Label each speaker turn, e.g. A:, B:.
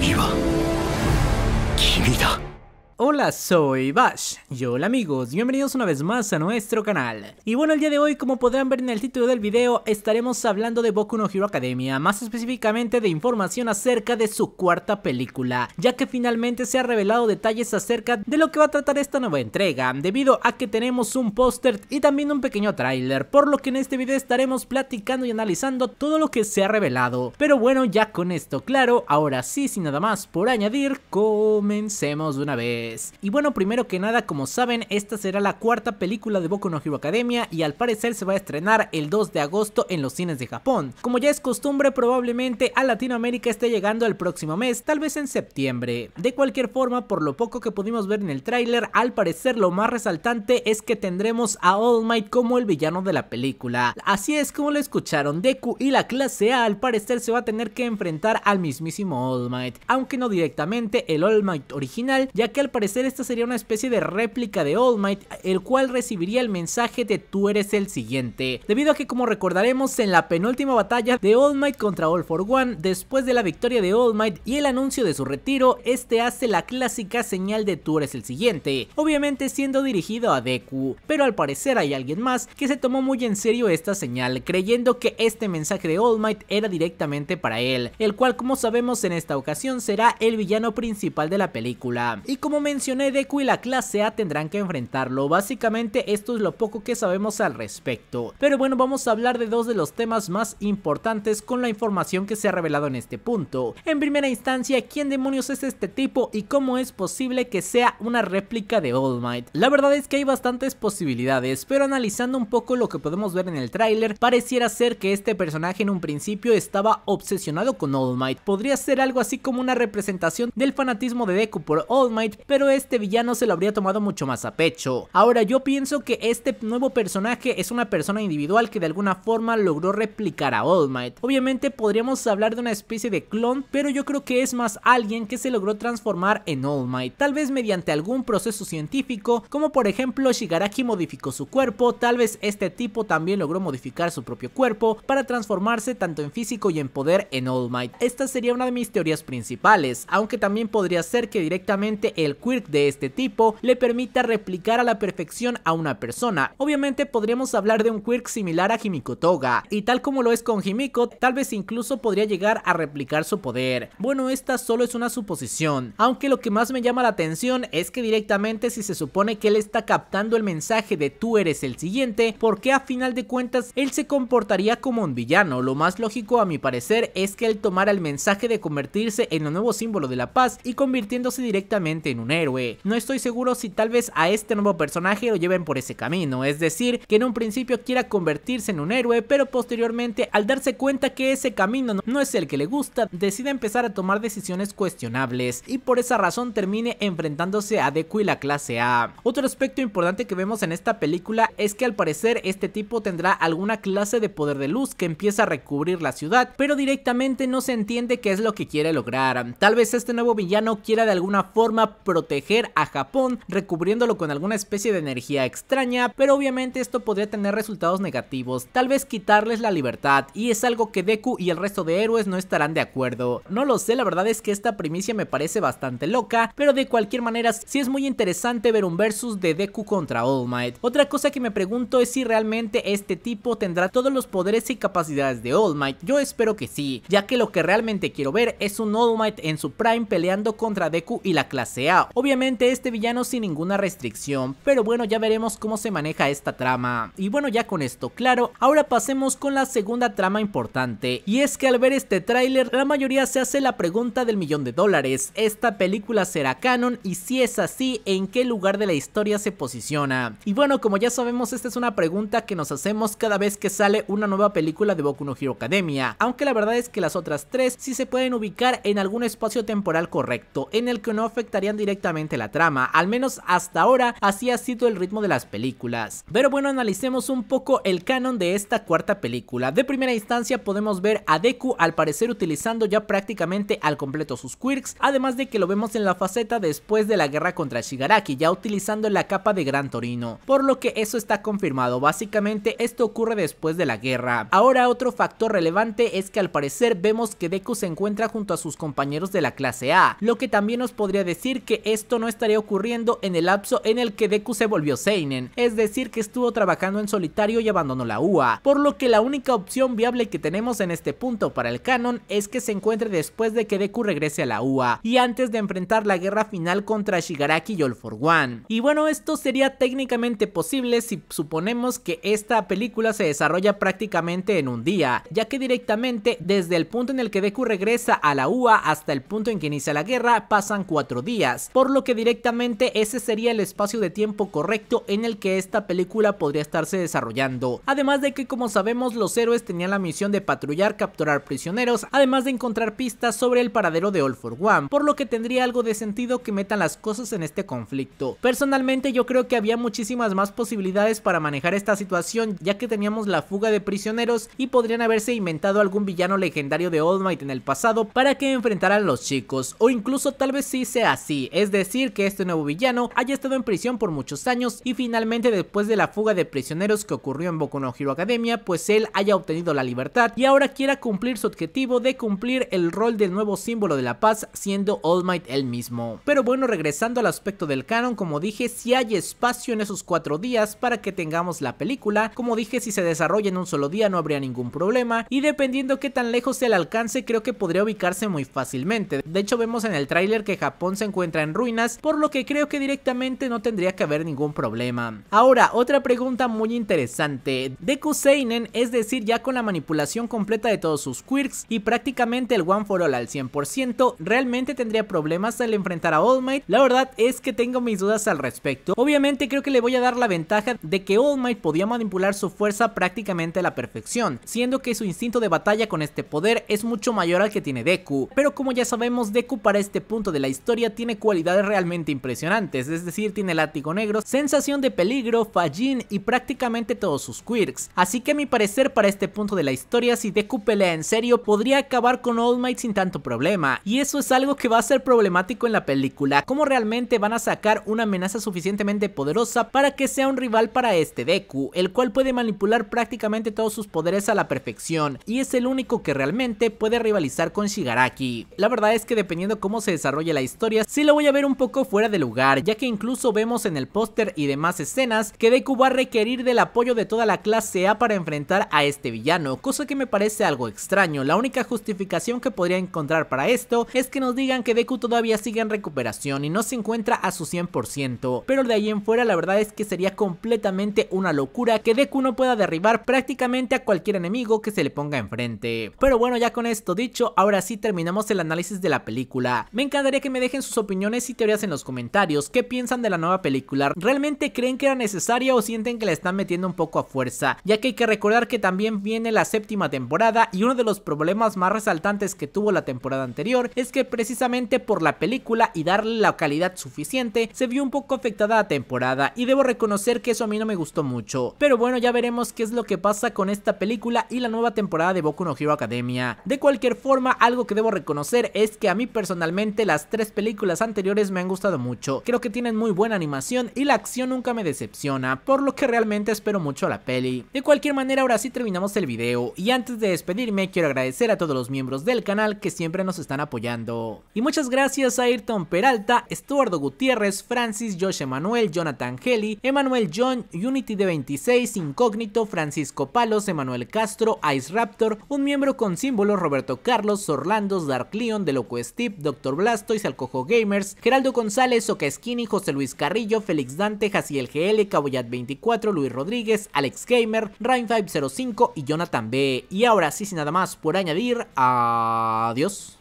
A: 次は君だ Hola, soy Bash. Y hola amigos, bienvenidos una vez más a nuestro canal. Y bueno, el día de hoy, como podrán ver en el título del video, estaremos hablando de Boku no Hero Academia, más específicamente de información acerca de su cuarta película, ya que finalmente se ha revelado detalles acerca de lo que va a tratar esta nueva entrega, debido a que tenemos un póster y también un pequeño tráiler, por lo que en este video estaremos platicando y analizando todo lo que se ha revelado. Pero bueno, ya con esto claro, ahora sí, sin nada más por añadir, comencemos de una vez. Y bueno, primero que nada, como saben, esta será la cuarta película de Boku no Hero Academia y al parecer se va a estrenar el 2 de agosto en los cines de Japón. Como ya es costumbre, probablemente a Latinoamérica esté llegando el próximo mes, tal vez en septiembre. De cualquier forma, por lo poco que pudimos ver en el tráiler, al parecer lo más resaltante es que tendremos a All Might como el villano de la película. Así es como lo escucharon, Deku y la clase A al parecer se va a tener que enfrentar al mismísimo All Might, aunque no directamente el All Might original, ya que al parecer esta sería una especie de réplica de All Might, el cual recibiría el mensaje de tú eres el siguiente, debido a que como recordaremos en la penúltima batalla de All Might contra All For One, después de la victoria de All Might y el anuncio de su retiro, este hace la clásica señal de tú eres el siguiente, obviamente siendo dirigido a Deku, pero al parecer hay alguien más que se tomó muy en serio esta señal, creyendo que este mensaje de All Might era directamente para él, el cual como sabemos en esta ocasión será el villano principal de la película. Y como mencioné, Deku y la clase A tendrán que enfrentarlo. Básicamente esto es lo poco que sabemos al respecto. Pero bueno, vamos a hablar de dos de los temas más importantes con la información que se ha revelado en este punto. En primera instancia, ¿quién demonios es este tipo y cómo es posible que sea una réplica de All Might? La verdad es que hay bastantes posibilidades, pero analizando un poco lo que podemos ver en el tráiler, pareciera ser que este personaje en un principio estaba obsesionado con All Might. Podría ser algo así como una representación del fanatismo de Deku por All Might, pero pero este villano se lo habría tomado mucho más a pecho. Ahora yo pienso que este nuevo personaje es una persona individual que de alguna forma logró replicar a All Might. Obviamente podríamos hablar de una especie de clon, pero yo creo que es más alguien que se logró transformar en All Might, tal vez mediante algún proceso científico, como por ejemplo Shigaraki modificó su cuerpo, tal vez este tipo también logró modificar su propio cuerpo para transformarse tanto en físico y en poder en All Might. Esta sería una de mis teorías principales, aunque también podría ser que directamente el quirk de este tipo le permita replicar a la perfección a una persona. Obviamente podríamos hablar de un quirk similar a Toga y tal como lo es con Himiko, tal vez incluso podría llegar a replicar su poder. Bueno, esta solo es una suposición, aunque lo que más me llama la atención es que directamente si se supone que él está captando el mensaje de tú eres el siguiente, porque a final de cuentas él se comportaría como un villano? Lo más lógico a mi parecer es que él tomara el mensaje de convertirse en el nuevo símbolo de la paz y convirtiéndose directamente en un héroe. No estoy seguro si tal vez a este nuevo personaje lo lleven por ese camino, es decir, que en un principio quiera convertirse en un héroe, pero posteriormente al darse cuenta que ese camino no es el que le gusta, decide empezar a tomar decisiones cuestionables y por esa razón termine enfrentándose a Deku y la clase A. Otro aspecto importante que vemos en esta película es que al parecer este tipo tendrá alguna clase de poder de luz que empieza a recubrir la ciudad, pero directamente no se entiende qué es lo que quiere lograr. Tal vez este nuevo villano quiera de alguna forma proteger proteger a Japón recubriéndolo con alguna especie de energía extraña, pero obviamente esto podría tener resultados negativos, tal vez quitarles la libertad y es algo que Deku y el resto de héroes no estarán de acuerdo. No lo sé, la verdad es que esta primicia me parece bastante loca, pero de cualquier manera si es muy interesante ver un versus de Deku contra All Might. Otra cosa que me pregunto es si realmente este tipo tendrá todos los poderes y capacidades de All Might, yo espero que sí, ya que lo que realmente quiero ver es un All Might en su prime peleando contra Deku y la clase A Obviamente este villano sin ninguna restricción, pero bueno ya veremos cómo se maneja esta trama. Y bueno ya con esto claro, ahora pasemos con la segunda trama importante. Y es que al ver este tráiler la mayoría se hace la pregunta del millón de dólares. ¿Esta película será canon? Y si es así, ¿en qué lugar de la historia se posiciona? Y bueno como ya sabemos esta es una pregunta que nos hacemos cada vez que sale una nueva película de Boku no Hero Academia. Aunque la verdad es que las otras tres sí se pueden ubicar en algún espacio temporal correcto, en el que no afectarían directamente la trama, al menos hasta ahora así ha sido el ritmo de las películas. Pero bueno, analicemos un poco el canon de esta cuarta película. De primera instancia podemos ver a Deku al parecer utilizando ya prácticamente al completo sus quirks, además de que lo vemos en la faceta después de la guerra contra Shigaraki, ya utilizando la capa de Gran Torino, por lo que eso está confirmado, básicamente esto ocurre después de la guerra. Ahora otro factor relevante es que al parecer vemos que Deku se encuentra junto a sus compañeros de la clase A, lo que también nos podría decir que esto no estaría ocurriendo en el lapso en el que Deku se volvió Seinen, es decir que estuvo trabajando en solitario y abandonó la UA, por lo que la única opción viable que tenemos en este punto para el canon es que se encuentre después de que Deku regrese a la UA y antes de enfrentar la guerra final contra Shigaraki y All for One. Y bueno, esto sería técnicamente posible si suponemos que esta película se desarrolla prácticamente en un día, ya que directamente desde el punto en el que Deku regresa a la UA hasta el punto en que inicia la guerra pasan cuatro días, por lo que directamente ese sería el espacio de tiempo correcto en el que esta película podría estarse desarrollando. Además de que como sabemos los héroes tenían la misión de patrullar, capturar prisioneros, además de encontrar pistas sobre el paradero de All for One, por lo que tendría algo de sentido que metan las cosas en este conflicto. Personalmente yo creo que había muchísimas más posibilidades para manejar esta situación ya que teníamos la fuga de prisioneros y podrían haberse inventado algún villano legendario de All Might en el pasado para que enfrentaran a los chicos o incluso tal vez sí sea así, es decir que este nuevo villano haya estado en prisión por muchos años y finalmente después de la fuga de prisioneros que ocurrió en Boku no Academia, pues él haya obtenido la libertad y ahora quiera cumplir su objetivo de cumplir el rol del nuevo símbolo de la paz siendo All Might él mismo. Pero bueno, regresando al aspecto del canon, como dije, si hay espacio en esos cuatro días para que tengamos la película, como dije, si se desarrolla en un solo día no habría ningún problema y dependiendo qué tan lejos sea el alcance creo que podría ubicarse muy fácilmente. De hecho vemos en el tráiler que Japón se encuentra en ruinas, por lo que creo que directamente no tendría que haber ningún problema. Ahora, otra pregunta muy interesante. Deku Seinen, es decir, ya con la manipulación completa de todos sus quirks y prácticamente el One for All al 100%, ¿realmente tendría problemas al enfrentar a All Might? La verdad es que tengo mis dudas al respecto. Obviamente creo que le voy a dar la ventaja de que All Might podía manipular su fuerza prácticamente a la perfección, siendo que su instinto de batalla con este poder es mucho mayor al que tiene Deku. Pero como ya sabemos, Deku para este punto de la historia tiene cualidad realmente impresionantes, es decir, tiene látigo negro, sensación de peligro, fallín y prácticamente todos sus quirks. Así que a mi parecer para este punto de la historia, si Deku pelea en serio, podría acabar con All Might sin tanto problema. Y eso es algo que va a ser problemático en la película, cómo realmente van a sacar una amenaza suficientemente poderosa para que sea un rival para este Deku, el cual puede manipular prácticamente todos sus poderes a la perfección, y es el único que realmente puede rivalizar con Shigaraki. La verdad es que dependiendo cómo se desarrolle la historia, si lo voy a ver un poco fuera de lugar, ya que incluso vemos en el póster y demás escenas que Deku va a requerir del apoyo de toda la clase A para enfrentar a este villano, cosa que me parece algo extraño. La única justificación que podría encontrar para esto es que nos digan que Deku todavía sigue en recuperación y no se encuentra a su 100%, pero de ahí en fuera la verdad es que sería completamente una locura que Deku no pueda derribar prácticamente a cualquier enemigo que se le ponga enfrente. Pero bueno, ya con esto dicho, ahora sí terminamos el análisis de la película. Me encantaría que me dejen sus opiniones y teorías en los comentarios. ¿Qué piensan de la nueva película? ¿Realmente creen que era necesaria o sienten que la están metiendo un poco a fuerza? Ya que hay que recordar que también viene la séptima temporada y uno de los problemas más resaltantes que tuvo la temporada anterior es que precisamente por la película y darle la calidad suficiente se vio un poco afectada la temporada y debo reconocer que eso a mí no me gustó mucho. Pero bueno, ya veremos qué es lo que pasa con esta película y la nueva temporada de Boku no Hero Academia. De cualquier forma, algo que debo reconocer es que a mí personalmente las tres películas anteriores me han gustado mucho, creo que tienen muy buena animación y la acción nunca me decepciona, por lo que realmente espero mucho la peli. De cualquier manera ahora sí terminamos el video y antes de despedirme quiero agradecer a todos los miembros del canal que siempre nos están apoyando. Y muchas gracias a Ayrton Peralta, Estuardo Gutiérrez, Francis, Josh Emanuel, Jonathan Heli, Emanuel John, Unity de 26, Incógnito, Francisco Palos, Emanuel Castro, Ice Raptor, un miembro con símbolo Roberto Carlos, Orlandos, Dark Leon, De Loco Steve, Dr. Blastoise, Alcojo Gamers, Geraldo González, Skinny, José Luis Carrillo, Félix Dante, Jaciel GL, Caboyat 24, Luis Rodríguez, Alex Gamer, Rain 505 y Jonathan B. Y ahora sí, sin nada más por añadir, adiós.